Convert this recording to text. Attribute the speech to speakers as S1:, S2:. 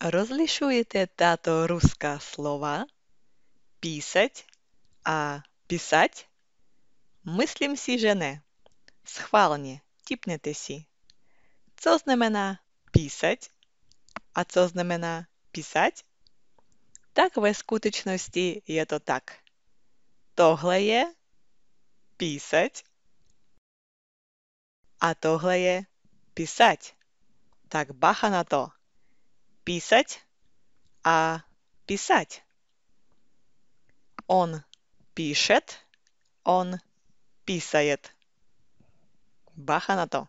S1: Розлішуєте тато руска слова «писать», а «писать»? Мислим сі жене. Схвалні, тіпнете сі. Це знамена «писать», а це знамена «писать»? Так в скуточності є то так. Тогле є
S2: «писать»,
S1: а тогле є «писать». Так баха на то. писать, а писать. Он пишет, он писает. Баха на то.